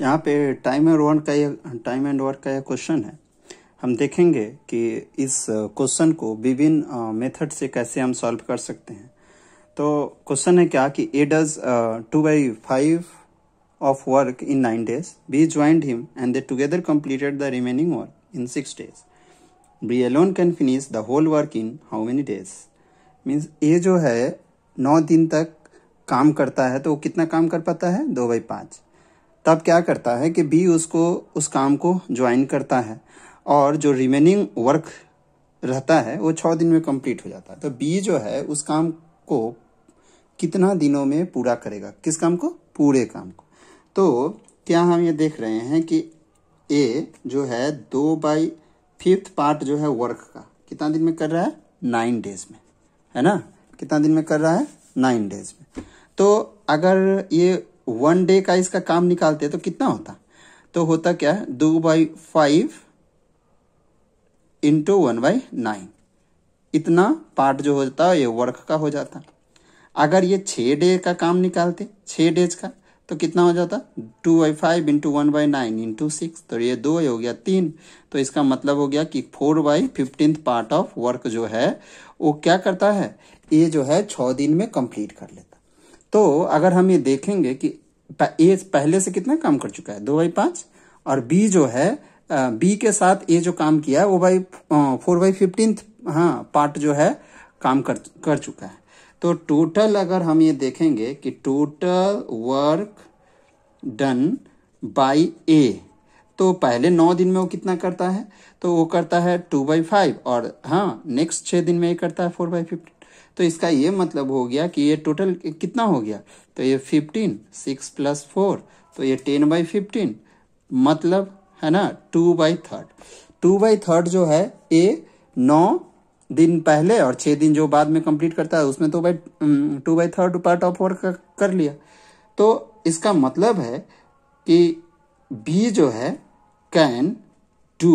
यहाँ पे time and work का यह टाइम एंड वर्क का यह क्वेश्चन है हम देखेंगे कि इस क्वेश्चन को विभिन्न मेथड से कैसे हम सॉल्व कर सकते हैं तो क्वेश्चन है क्या कि A does two by five of work in nine days B joined him and they together completed the remaining work in six days B alone can finish the whole work in how many days means A जो है नौ दिन तक काम करता है तो वो कितना काम कर पाता है दो बाई पाँच तब क्या करता है कि बी उसको उस काम को ज्वाइन करता है और जो रिमेनिंग वर्क रहता है वो छः दिन में कंप्लीट हो जाता है तो बी जो है उस काम को कितना दिनों में पूरा करेगा किस काम को पूरे काम को तो क्या हम ये देख रहे हैं कि ए जो है दो बाई फिफ्थ पार्ट जो है वर्क का कितना दिन में कर रहा है नाइन डेज में है ना कितना दिन में कर रहा है नाइन डेज में तो अगर ये वन डे का इसका काम निकालते तो कितना होता तो होता क्या है दो by five into one by nine इतना पार्ट जो होता है ये वर्क का हो जाता अगर ये छः डे का काम निकालते छः डेज का तो कितना हो जाता two by five into one by nine into six तो ये दो हो गया तीन तो इसका मतलब हो गया कि four by fifteenth part of work जो है वो क्या करता है ये जो है छः दिन में कंप्लीट कर लेता तो अगर हम ये देखेंगे कि ए पहले से कितना काम कर चुका है दो बाई पांच और बी जो है बी के साथ ए जो काम किया है वो बाई फोर बाई फिफ्टीन हाँ पार्ट जो है काम कर कर चुका है तो टोटल अगर हम ये देखेंगे कि total work done by A तो पहले नौ दिन में वो कितना करता है तो वो करता है टू बाई फाइव और हाँ नेक्स्ट छः दिन में ये करता है फोर बाई फिफ्टी तो इसका ये मतलब हो गया कि ये टोटल कितना हो गया तो ये फिफ्टीन सिक्स प्लस फोर तो ये टेन बाई फिफ्टीन मतलब है ना two by third two by third जो है ये नौ दिन पहले और छः दिन जो बाद में कंप्लीट करता है उसमें तो भाई two by third part of work कर लिया तो इसका मतलब है कि बी जो है कैन टू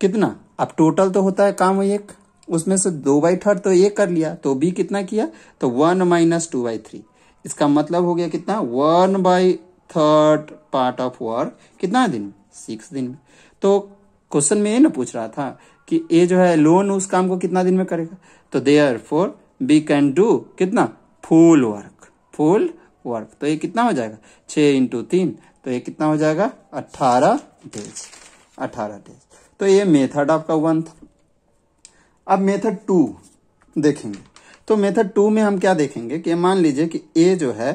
कितना अब टोटल तो होता है काम एक उसमें से दो बाई थर्ड तो ए कर लिया तो बी कितना किया तो one minus two by three इसका मतलब हो गया कितना one by third part of work कितना दिन सिक्स दिन में तो क्वेश्चन में ये ना पूछ रहा था कि ए जो है लोन उस काम को कितना दिन में करेगा तो therefore B can do कितना फुल वर्क फुल वर्क तो ये कितना हो जाएगा छ इंटू तीन तो ये कितना हो जाएगा अट्ठारह डेज अट्ठारह डेज तो ये मेथड आपका वन था अब मेथड टू देखेंगे तो मेथड टू में हम क्या देखेंगे कि मान लीजिए कि ए जो है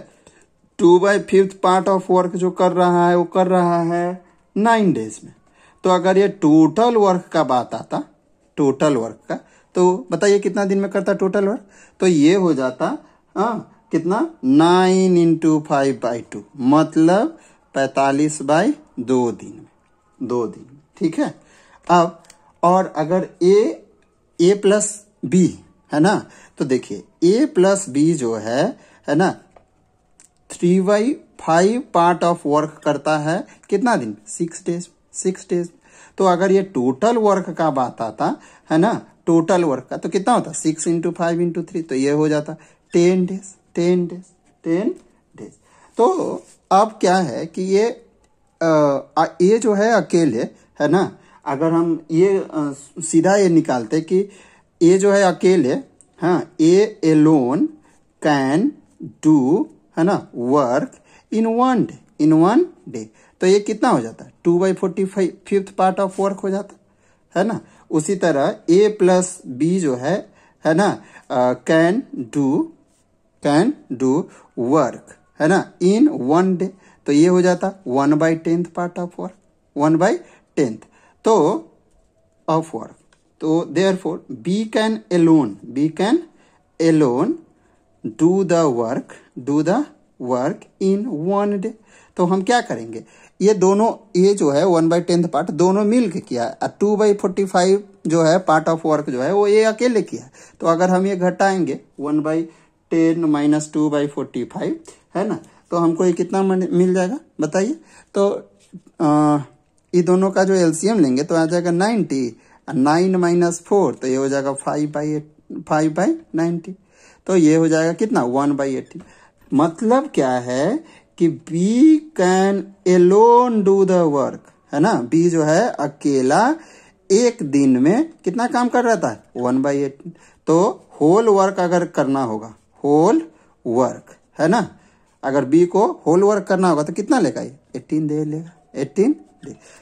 two by fifth part of work जो कर रहा है वो कर रहा है नाइन डेज में तो अगर ये टोटल वर्क का बात आता टोटल वर्क का तो बताइए कितना दिन में करता टोटल वर्क तो ये हो जाता हाँ कितना nine into five by two मतलब पैतालीस बाई दो दिन में दो दिन ठीक है अब और अगर ए ए प्लस बी है ना तो देखिए ए प्लस बी जो है है ना three by five part of work करता है कितना दिन सिक्स डेज सिक्स डेज तो अगर ये टोटल वर्क का बात आता है ना टोटल वर्क का तो कितना होता six into five into three तो ये हो जाता ten days ten days ten days तो अब क्या है कि ये आ, ये जो है अकेले है ना अगर हम ये आ, सीधा ये निकालते कि ए जो है अकेले हाँ A alone can do है ना work in one day in one day तो ये कितना हो जाता है two by forty five fifth part of work हो जाता है ना उसी तरह ए प्लस बी जो है है ना can do can do work है ना इन वन डे तो ये हो जाता one by tenth part of work one by tenth तो वर्क तो for B can alone B can alone do the work do the work in one day तो हम क्या करेंगे ये दोनों ये जो है वन बाई टेंथ पार्ट दोनों मिल के किया है टू बाई फोर्टी फाइव जो है पार्ट ऑफ वर्क जो है वो ये अकेले किया है तो अगर हम ये घटाएंगे one by ten minus two by forty five है ना तो हमको ये कितना मिल जाएगा बताइए तो आ, ये दोनों का जो एलसीएम लेंगे तो आ जाएगा नाइन्टी नाइन माइनस फोर तो ये हो जाएगा five by five by ninety तो ये हो जाएगा कितना वन बाई एट्टी मतलब क्या है कि B can alone do the work है ना बी जो है अकेला एक दिन में कितना काम कर रहा था वन बाई एटीन तो होल वर्क अगर करना होगा होल वर्क है ना अगर बी को होल वर्क करना होगा तो कितना लेगा ये एटीन दे लेगा एटीन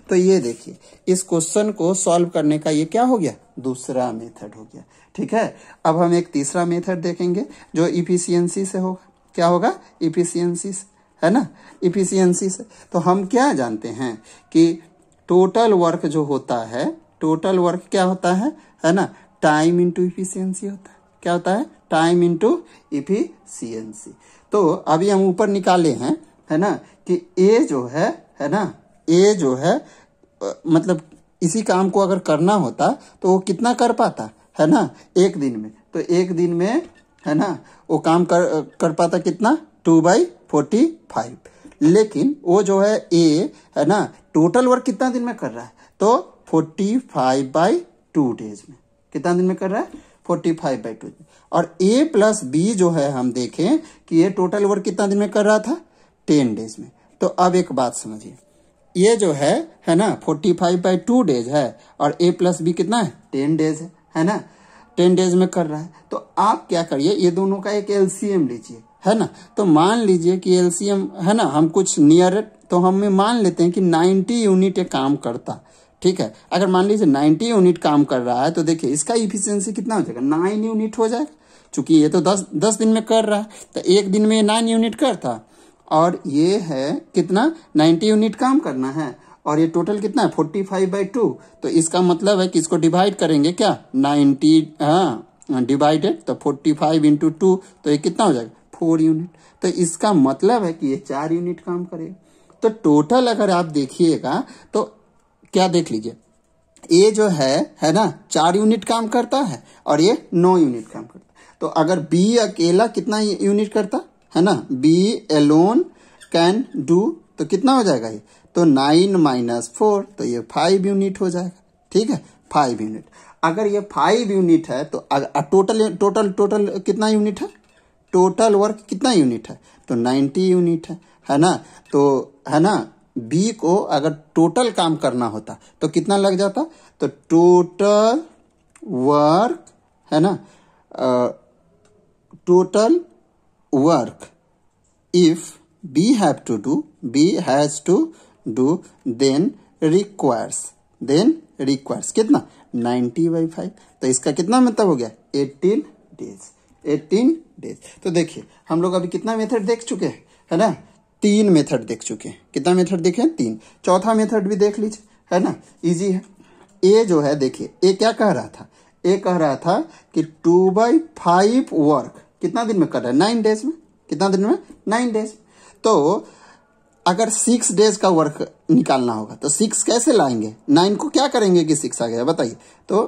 तो ये देखिए इस क्वेश्चन को सॉल्व करने का ये क्या हो गया दूसरा मेथड हो गया ठीक है अब हम एक तीसरा मेथड देखेंगे जो इफिशियंसी से होगा क्या होगा इफिशियंसी से है ना इफिशियंसी से तो हम क्या जानते हैं कि टोटल वर्क जो होता है टोटल वर्क क्या होता है है ना टाइम इंटू इफिशियंसी होता है क्या होता है टाइम इंटू इफिशियंसी तो अभी हम ऊपर निकाले हैं है ना कि ए जो है है ना ए जो है मतलब इसी काम को अगर करना होता तो वो कितना कर पाता है ना एक दिन में तो एक दिन में है ना वो काम कर कर पाता कितना टू बाई फोर्टी फाइव लेकिन वो जो है ए है ना टोटल वर्क कितना दिन में कर रहा है तो forty five by two days में कितना दिन में कर रहा है फोर्टी फाइव बाई टू और ए प्लस बी जो है हम देखें कि ये टोटल वर्क कितना दिन में कर रहा था टेन डेज में तो अब एक बात समझिए ये जो है है ना forty five by two days है और ए प्लस बी कितना है टेन डेज है है ना टेन डेज में कर रहा है तो आप क्या करिए ये दोनों का एक एलसीएम लीजिए है ना तो मान लीजिए कि एलसीएम है ना हम कुछ नियर तो हमें मान लेते हैं कि 90 यूनिट काम करता ठीक है अगर मान लीजिए 90 यूनिट काम कर रहा है तो देखिए इसका इफिशियंसी कितना हो जाएगा नाइन यूनिट हो जाएगा चूंकि ये तो दस दस दिन में कर रहा है तो एक दिन में नाइन यूनिट करता और ये है कितना 90 यूनिट काम करना है और ये टोटल कितना है फोर्टी फाइव बाई टू तो इसका मतलब है कि इसको डिवाइड करेंगे क्या नाइन्टी हाँ डिवाइडेड तो फोर्टी फाइव इंटू टू तो ये कितना हो जाएगा फोर यूनिट तो इसका मतलब है कि ये चार यूनिट काम करेगा तो टोटल अगर आप देखिएगा तो क्या देख लीजिए ये जो है है ना चार यूनिट काम करता है और ये नौ यूनिट काम करता है तो अगर बी अकेला कितना यूनिट करता है ना बी एलोन कैन डू तो कितना हो जाएगा ये तो नाइन माइनस फोर तो ये फाइव यूनिट हो जाएगा ठीक है फाइव यूनिट अगर ये फाइव यूनिट है तो टोटल टोटल टोटल कितना यूनिट है टोटल वर्क कितना यूनिट है तो नाइन्टी यूनिट है है ना तो है ना बी को अगर टोटल काम करना होता तो कितना लग जाता तो टोटल वर्क है ना total work. If B have to do, B has to do, then requires. Then requires. कितना 90 बाई फाइव तो इसका कितना मतलब हो गया 18 डेज 18 डेज तो देखिए हम लोग अभी कितना मेथड देख चुके हैं है ना तीन मेथड देख चुके हैं कितना मेथड देखे हैं तीन चौथा मेथड भी देख लीजिए है ना इजी है ए जो है देखिए ए क्या कह रहा था ए कह रहा था कि टू बाई फाइव वर्क कितना दिन में कर रहे हैं नाइन डेज में कितना दिन में नाइन डेज तो अगर सिक्स डेज का वर्क निकालना होगा तो सिक्स कैसे लाएंगे नाइन को क्या करेंगे कि सिक्स आ गया बताइए तो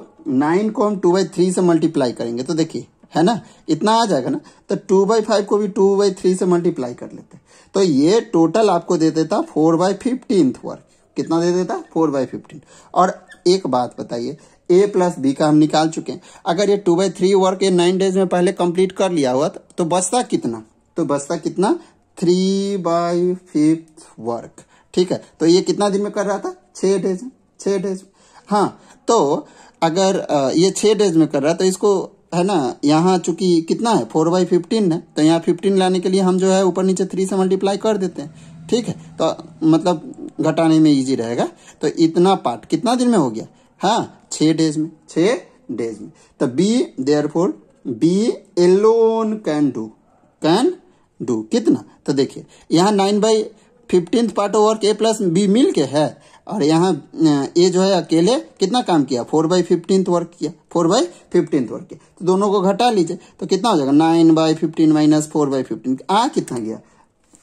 नाइन को हम टू बाई थ्री से मल्टीप्लाई करेंगे तो देखिए है ना इतना आ जाएगा ना तो टू बाई फाइव को भी टू बाई थ्री से मल्टीप्लाई कर लेते तो ये टोटल आपको दे देता फोर बाई फिफ्टींथ वर्क कितना दे देता फोर बाई फिफ्टीन और एक बात बताइए ए प्लस बी का हम निकाल चुके हैं अगर ये टू बाई थ्री वर्क ये नाइन डेज में पहले कंप्लीट कर लिया हुआ तो बचता कितना तो बचता कितना थ्री बाई फिफ्थ वर्क ठीक है तो ये कितना दिन में कर रहा था छः डेज छः डेज हाँ तो अगर ये छः डेज में कर रहा तो इसको है ना यहाँ चूंकि कितना है फोर बाई फिफ्टीन है तो यहाँ फिफ्टीन लाने के लिए हम जो है ऊपर नीचे थ्री से मल्टीप्लाई कर देते हैं ठीक है तो मतलब घटाने में इजी रहेगा तो इतना पार्ट कितना दिन में हो गया हाँ छः डेज में छ डेज में तो B therefore B alone can do can do कितना तो देखिए यहाँ nine by fifteenth part work A plus B मिल के है और यहाँ ए जो है अकेले कितना काम किया फोर बाई फिफ्टींथ वर्क किया फोर बाई फिफ्टींथ वर्क किया तो दोनों को घटा लीजिए तो कितना हो जाएगा nine by fifteen minus four by fifteen आ कितना गया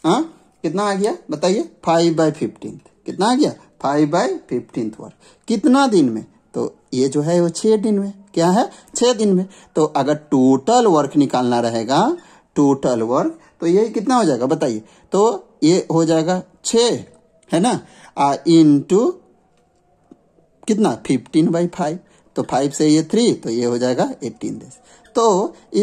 हाँ कितना आ गया बताइए फाइव बाई फिफ्टींथ कितना आ गया फाइव बाई फिफ्टींथ वर्क कितना दिन में तो ये जो है वो छह दिन में क्या है छह दिन में तो अगर टोटल वर्क निकालना रहेगा टोटल वर्क तो ये कितना हो जाएगा बताइए तो ये हो जाएगा छ है ना आ इन टू कितना फिफ्टीन बाई फाइव तो फाइव से ये थ्री तो ये हो जाएगा एट्टीन डेज तो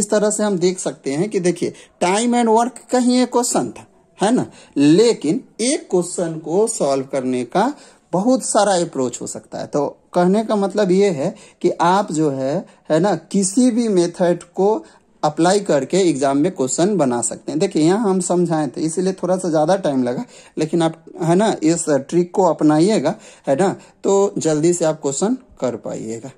इस तरह से हम देख सकते हैं कि देखिए टाइम एंड वर्क का ही एक क्वेश्चन था है ना लेकिन एक क्वेश्चन को सॉल्व करने का बहुत सारा अप्रोच हो सकता है तो कहने का मतलब ये है कि आप जो है है ना किसी भी मेथड को अप्लाई करके एग्जाम में क्वेश्चन बना सकते हैं देखिए यहाँ हम समझाएं थे तो इसलिए थोड़ा सा ज़्यादा टाइम लगा लेकिन आप है ना इस ट्रिक को अपनाइएगा है ना तो जल्दी से आप क्वेश्चन कर पाइएगा